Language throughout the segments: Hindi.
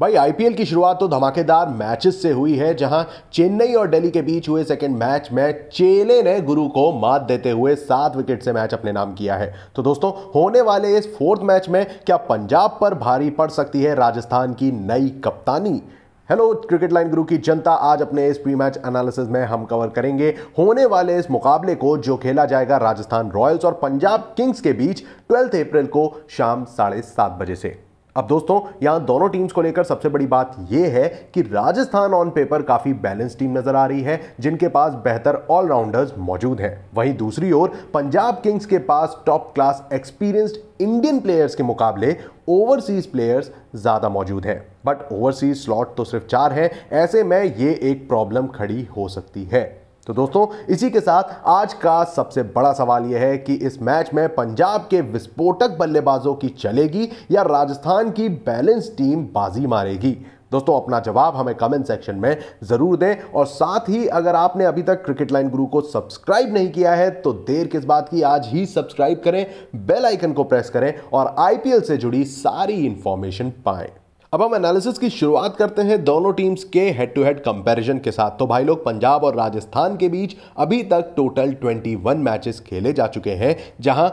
भाई आईपीएल की शुरुआत तो धमाकेदार मैचेस से हुई है जहां चेन्नई और दिल्ली के बीच हुए सेकेंड मैच में चेले ने गुरु को मात देते हुए सात विकेट से मैच अपने नाम किया है तो दोस्तों होने वाले इस फोर्थ मैच में क्या पंजाब पर भारी पड़ सकती है राजस्थान की नई कप्तानी हेलो क्रिकेट लाइन गुरु की जनता आज अपने इस प्री मैच एनालिसिस में हम कवर करेंगे होने वाले इस मुकाबले को जो खेला जाएगा राजस्थान रॉयल्स और पंजाब किंग्स के बीच ट्वेल्थ अप्रैल को शाम साढ़े सात बजे से अब दोस्तों यहां दोनों टीम्स को लेकर सबसे बड़ी बात यह है कि राजस्थान ऑन पेपर काफी बैलेंस टीम नजर आ रही है जिनके पास बेहतर ऑलराउंडर्स मौजूद हैं वहीं दूसरी ओर पंजाब किंग्स के पास top class experienced Indian players के मुकाबले ओवरसीज प्लेयर्स ज़्यादा मौजूद हैं बट ओवरसीज स्लॉट तो सिर्फ चार है ऐसे में ये एक प्रॉब्लम खड़ी हो सकती है तो दोस्तों इसी के साथ आज का सबसे बड़ा सवाल यह है कि इस मैच में पंजाब के विस्फोटक बल्लेबाजों की चलेगी या राजस्थान की बैलेंस टीम बाजी मारेगी दोस्तों अपना जवाब हमें कमेंट सेक्शन में ज़रूर दें और साथ ही अगर आपने अभी तक क्रिकेट लाइन गुरु को सब्सक्राइब नहीं किया है तो देर किस बात की आज ही सब्सक्राइब करें बेल आइकन को प्रेस करें और आईपीएल से जुड़ी सारी इंफॉर्मेशन पाएं अब हम एनालिसिस की शुरुआत करते हैं दोनों टीम्स के हेड टू हेड कंपैरिजन के साथ तो भाई लोग पंजाब और राजस्थान के बीच अभी तक टोटल 21 मैचेस खेले जा चुके हैं जहां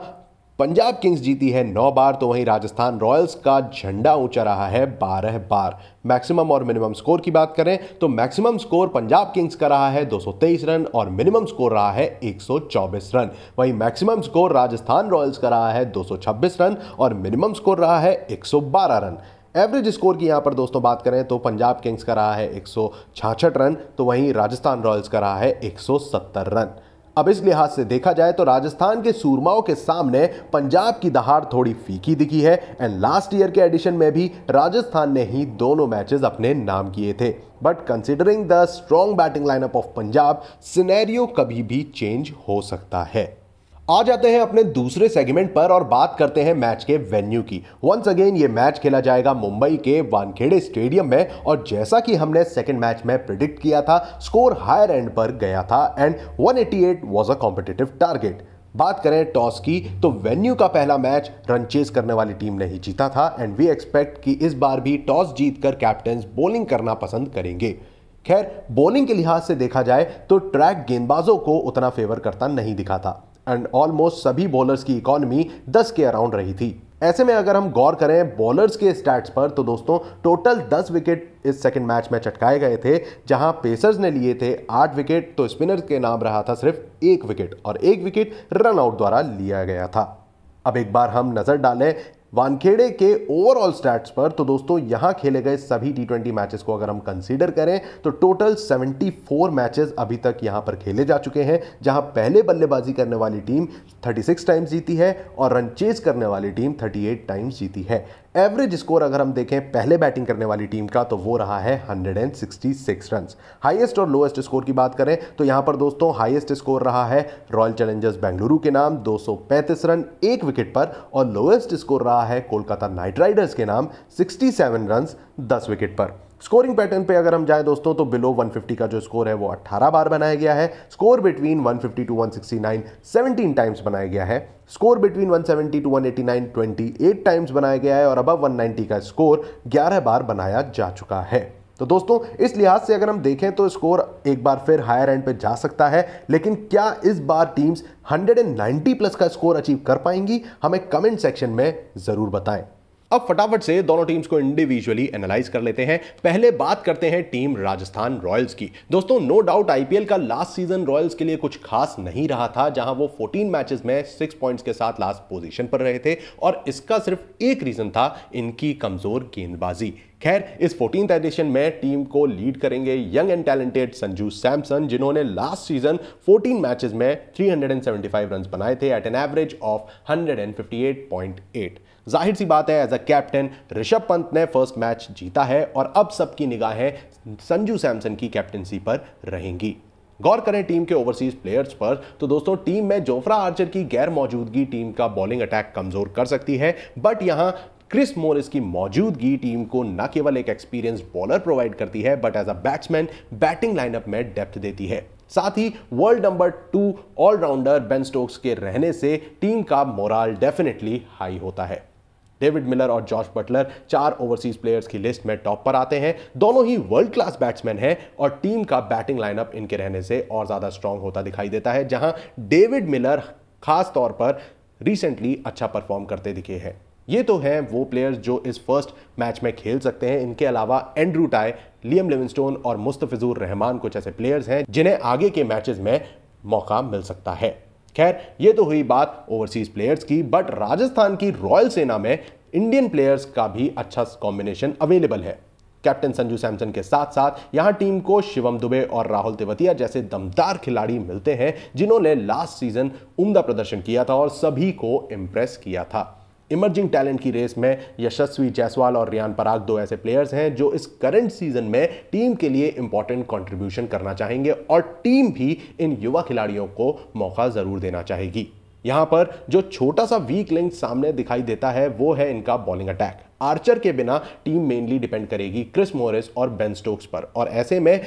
पंजाब किंग्स जीती है नौ बार तो वहीं राजस्थान रॉयल्स का झंडा ऊंचा रहा है बारह बार मैक्सिमम और मिनिमम स्कोर की बात करें तो मैक्सिमम स्कोर पंजाब किंग्स का रहा है 223 रन और मिनिमम स्कोर रहा है 124 रन वहीं मैक्सिमम स्कोर राजस्थान रॉयल्स का रहा है 226 रन और मिनिमम स्कोर रहा है 112 रन एवरेज स्कोर की यहाँ पर दोस्तों बात करें तो पंजाब किंग्स का रहा है एक रन तो वहीं राजस्थान रॉयल्स का रहा है एक रन अब इस लिहाज से देखा जाए तो राजस्थान के सूरमाओं के सामने पंजाब की दहाड़ थोड़ी फीकी दिखी है एंड लास्ट ईयर के एडिशन में भी राजस्थान ने ही दोनों मैचेस अपने नाम किए थे but considering the strong batting lineup of Punjab scenario कभी भी चेंज हो सकता है आ जाते हैं अपने दूसरे सेगमेंट पर और बात करते हैं मैच के वेन्यू की वंस अगेन ये मैच खेला जाएगा मुंबई के वानखेड़े स्टेडियम में और जैसा कि हमने सेकेंड मैच में प्रिडिक्ट किया था स्कोर हायर एंड पर गया था and 188 eighty eight was a competitive target बात करें टॉस की तो वेन्यू का पहला मैच रन चेस करने वाली टीम ने ही जीता था एंड वी एक्सपेक्ट कि इस बार भी टॉस जीतकर कैप्टन बॉलिंग करना पसंद करेंगे खैर बॉलिंग के लिहाज से देखा जाए तो ट्रैक गेंदबाजों को उतना फेवर करता नहीं दिखा था एंड ऑलमोस्ट सभी बॉलर्स की इकोनॉमी 10 के अराउंड रही थी ऐसे में अगर हम गौर करें बॉलर्स के स्टैट्स पर तो दोस्तों टोटल 10 विकेट इस सेकेंड मैच में चटकाए गए थे जहां पेसर्स ने लिए थे 8 विकेट तो स्पिनर्स के नाम रहा था सिर्फ एक विकेट और एक विकेट रन आउट द्वारा लिया गया था अब एक बार हम नज़र डालें वानखेड़े के ओवरऑल स्टैट्स पर तो दोस्तों यहां खेले गए सभी टी ट्वेंटी मैचेस को अगर हम कंसीडर करें तो टोटल 74 मैचेस अभी तक यहां पर खेले जा चुके हैं जहां पहले बल्लेबाजी करने वाली टीम 36 टाइम्स जीती है और रन चेज करने वाली टीम 38 टाइम्स जीती है एवरेज स्कोर अगर हम देखें पहले बैटिंग करने वाली टीम का तो वो रहा है 166 रन हाइएस्ट और लोएस्ट स्कोर की बात करें तो यहाँ पर दोस्तों हाइएस्ट स्कोर रहा है रॉयल चैलेंजर्स बेंगलुरु के नाम 235 रन एक विकेट पर और लोएस्ट स्कोर रहा है कोलकाता नाइट राइडर्स के नाम 67 रन दस विकेट पर स्कोरिंग पैटर्न पे अगर हम जाएं दोस्तों तो बिलो 150 का जो स्कोर है वो 18 बार बनाया गया है स्कोर बिटवीन 150 टू 169 17 टाइम्स बनाया गया है स्कोर बिटवीन 170 टू 189 28 टाइम्स बनाया गया है और अबव 190 का स्कोर 11 बार बनाया जा चुका है तो दोस्तों इस लिहाज से अगर हम देखें तो स्कोर एक बार फिर हायर एंड पे जा सकता है लेकिन क्या इस बार टीम्स 190 प्लस का स्कोर अचीव कर पाएंगी हमें कमेंट सेक्शन में ज़रूर बताएं अब फटाफट से दोनों टीम्स को इंडिविजुअली एनालाइज कर लेते हैं पहले बात करते हैं टीम राजस्थान रॉयल्स की दोस्तों नो डाउट आईपीएल का लास्ट सीजन रॉयल्स के लिए कुछ खास नहीं रहा था जहां वो 14 मैचेस में 6 पॉइंट्स के साथ लास्ट पोजीशन पर रहे थे और इसका सिर्फ एक रीजन था इनकी कमजोर गेंदबाजी खैर इस फोर्टीन एडिशन में टीम को लीड करेंगे young and talented Sanju Samson जिन्होंने लास्ट सीजन 14 मैचेस में 375 रन बनाए थे एट एन एवरेज ऑफ 158.8 जाहिर सी बात है as a captain Rishabh Pant ने फर्स्ट मैच जीता है और अब सबकी निगाहें संजू सैमसन की कैप्टनसी पर रहेंगी गौर करें टीम के ओवरसीज प्लेयर्स पर तो दोस्तों टीम में जोफ्रा आर्चर की गैर मौजूदगी टीम का बॉलिंग अटैक कमजोर कर सकती है बट यहां क्रिस मोरिस की मौजूदगी टीम को न केवल एक एक्सपीरियंस बॉलर प्रोवाइड करती है but as a batsman batting lineup में डेप्थ देती है साथ ही world number two allrounder Ben Stokes के रहने से टीम का मोराल डेफिनेटली हाई होता है डेविड मिलर और जॉर्ज बटलर चार ओवरसीज प्लेयर्स की लिस्ट में टॉप पर आते हैं दोनों ही वर्ल्ड क्लास बैट्समैन हैं और टीम का बैटिंग लाइनअप इनके रहने से और ज़्यादा स्ट्रांग होता दिखाई देता है जहां डेविड मिलर खास तौर पर रिसेंटली अच्छा परफॉर्म करते दिखे हैं ये तो हैं वो प्लेयर्स जो इस फर्स्ट मैच में खेल सकते हैं इनके अलावा एंड्रू टाई लियम लिविंगस्टोन और मुस्तफिजुर रहमान कुछ ऐसे प्लेयर्स हैं जिन्हें आगे के मैचेस में मौका मिल सकता है खैर ये तो हुई बात ओवरसीज प्लेयर्स की बट राजस्थान की रॉयल सेना में इंडियन प्लेयर्स का भी अच्छा कॉम्बिनेशन अवेलेबल है कैप्टन संजू सैमसन के साथ साथ यहां टीम को शिवम दुबे और राहुल तेवतिया जैसे दमदार खिलाड़ी मिलते हैं जिन्होंने लास्ट सीजन उम्दा प्रदर्शन किया था और सभी को इम्प्रेस किया था इमर्जिंग टैलेंट की रेस में यशस्वी जायसवाल और रियान पराग दो ऐसे प्लेयर्स हैं जो इस करंट सीजन में टीम के लिए इंपॉर्टेंट कंट्रीब्यूशन करना चाहेंगे और टीम भी इन युवा खिलाड़ियों को मौका ज़रूर देना चाहेगी यहाँ पर जो छोटा सा वीक लिंक सामने दिखाई देता है वो है इनका बॉलिंग अटैक आर्चर के बिना टीम मेनली डिपेंड करेगी क्रिस मोरिस और बेन स्टोक्स पर और ऐसे में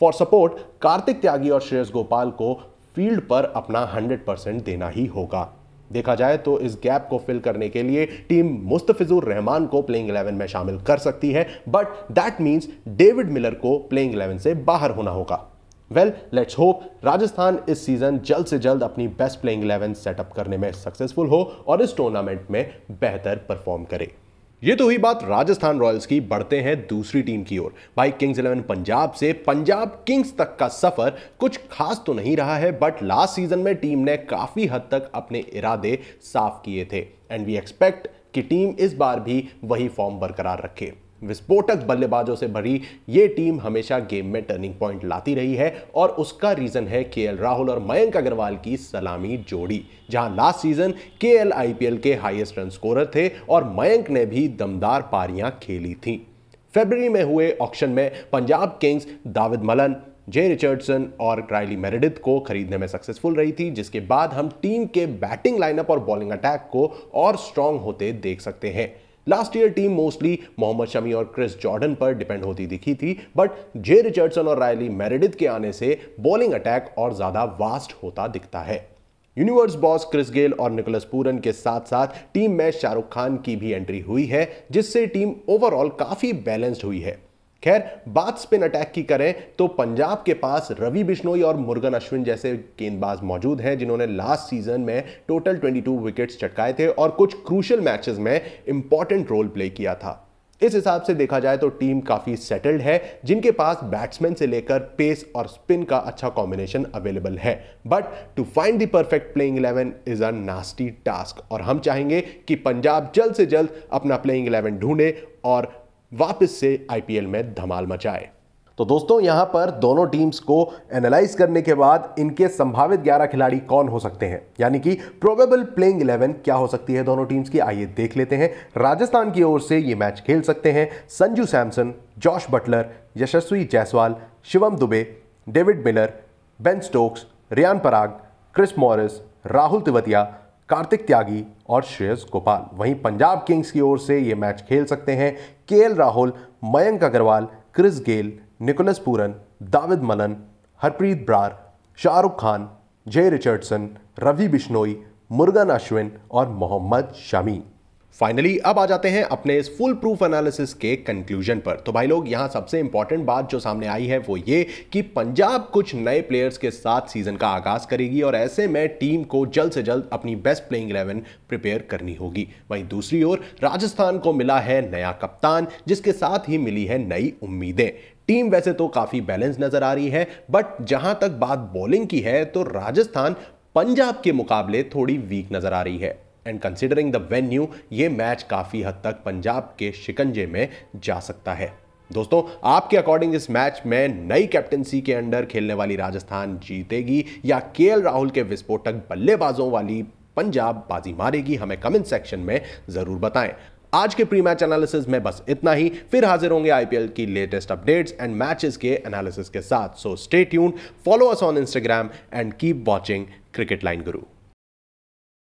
फॉर सपोर्ट कार्तिक त्यागी और श्रेयस गोपाल को फील्ड पर अपना 100 परसेंट देना ही होगा देखा जाए तो इस गैप को फिल करने के लिए टीम मुस्तफिजुर रहमान को प्लेइंग 11 में शामिल कर सकती है but that means David Miller को प्लेइंग 11 से बाहर होना होगा वेल लेट्स होप राजस्थान इस सीजन जल्द से जल्द अपनी बेस्ट प्लेइंग 11 सेटअप करने में सक्सेसफुल हो और इस टूर्नामेंट में बेहतर परफॉर्म करे ये तो हुई बात राजस्थान रॉयल्स की बढ़ते हैं दूसरी टीम की ओर भाई किंग्स इलेवन पंजाब से पंजाब किंग्स तक का सफर कुछ खास तो नहीं रहा है बट लास्ट सीजन में टीम ने काफी हद तक अपने इरादे साफ किए थे एंड वी एक्सपेक्ट कि टीम इस बार भी वही फॉर्म बरकरार रखे विस्फोटक बल्लेबाजों से भरी ये टीम हमेशा गेम में टर्निंग पॉइंट लाती रही है और उसका रीजन है के राहुल और मयंक अग्रवाल की सलामी जोड़ी जहां लास्ट सीजन के एल आईपीएल के हाईएस्ट रन स्कोरर थे और मयंक ने भी दमदार पारियां खेली थीं फरवरी में हुए ऑक्शन में Punjab Kings Dawid Malan Jhye Richardson और क्राइली मेरेडिथ को खरीदने में सक्सेसफुल रही थी जिसके बाद हम टीम के बैटिंग लाइनअप और बॉलिंग अटैक को और स्ट्रांग होते देख सकते हैं last year team mostly Mohammed Shami और क्रिस जॉर्डन पर डिपेंड होती दिखी थी बट जे रिचर्डसन और रायली मेरिडिथ के आने से बॉलिंग अटैक और ज़्यादा वास्ट होता दिखता है यूनिवर्स बॉस क्रिस गेल और निकोलस पूरन के साथ साथ टीम में शाहरुख खान की भी एंट्री हुई है जिससे टीम ओवरऑल काफ़ी बैलेंस्ड हुई है खैर बात स्पिन अटैक की करें तो पंजाब के पास रवि बिश्नोई और मुर्गन अश्विन जैसे गेंदबाज मौजूद हैं जिन्होंने लास्ट सीजन में टोटल 22 विकेट्स चटकाए थे और कुछ क्रूशल मैचेस में इंपॉर्टेंट रोल प्ले किया था इस हिसाब से देखा जाए तो टीम काफ़ी सेटल्ड है जिनके पास बैट्समैन से लेकर पेस और स्पिन का अच्छा कॉम्बिनेशन अवेलेबल है but to find the perfect playing eleven is a nasty task और हम चाहेंगे कि पंजाब जल्द से जल्द अपना प्लेइंग इलेवन ढूंढे और वापस से आईपीएल में धमाल मचाए तो दोस्तों यहां पर दोनों टीम्स को एनालाइज करने के बाद इनके संभावित 11 खिलाड़ी कौन हो सकते हैं यानी कि प्रोबेबल प्लेइंग 11 क्या हो सकती है दोनों टीम्स की आइए देख लेते हैं राजस्थान की ओर से ये मैच खेल सकते हैं Sanju Samson Jos Buttler Yashasvi Jaiswal Shivam Dube David Miller Ben Stokes Riyan Parag Chris Morris Rahul Tewatia Kartik Tyagi और श्रेयस गोपाल वहीं पंजाब किंग्स की ओर से ये मैच खेल सकते हैं K Rahul Mayank Agarwal Chris Gayle Nicholas Pooran Dawid Malan Harpreet Brar Shahrukh Khan Jhye Richardson Ravi Bishnoi Murugan Ashwin और मोहम्मद शमी फाइनली अब आ जाते हैं अपने इस फुल प्रूफ एनालिसिस के कंक्लूजन पर तो भाई लोग यहां सबसे इंपॉर्टेंट बात जो सामने आई है वो ये कि पंजाब कुछ नए प्लेयर्स के साथ सीजन का आगाज करेगी और ऐसे में टीम को जल्द से जल्द अपनी बेस्ट प्लेइंग इलेवन प्रिपेयर करनी होगी वहीं दूसरी ओर राजस्थान को मिला है नया कप्तान जिसके साथ ही मिली है नई उम्मीदें टीम वैसे तो काफ़ी बैलेंस नज़र आ रही है बट जहां तक बात बॉलिंग की है तो राजस्थान पंजाब के मुकाबले थोड़ी वीक नज़र आ रही है एंड कंसिडरिंग द वेन्यू ये मैच काफ़ी हद तक पंजाब के शिकंजे में जा सकता है दोस्तों आपके अकॉर्डिंग इस मैच में नई कैप्टनसी के अंडर खेलने वाली राजस्थान जीतेगी या के राहुल के विस्फोटक बल्लेबाजों वाली पंजाब बाजी मारेगी हमें कमेंट सेक्शन में ज़रूर बताएं आज के प्री मैच एनालिसिस में बस इतना ही फिर हाजिर होंगे आईपीएल की लेटेस्ट अपडेट्स एंड मैचेस के एनालिसिस के साथ so stay tune follow us on Instagram and keep watching cricket line गुरु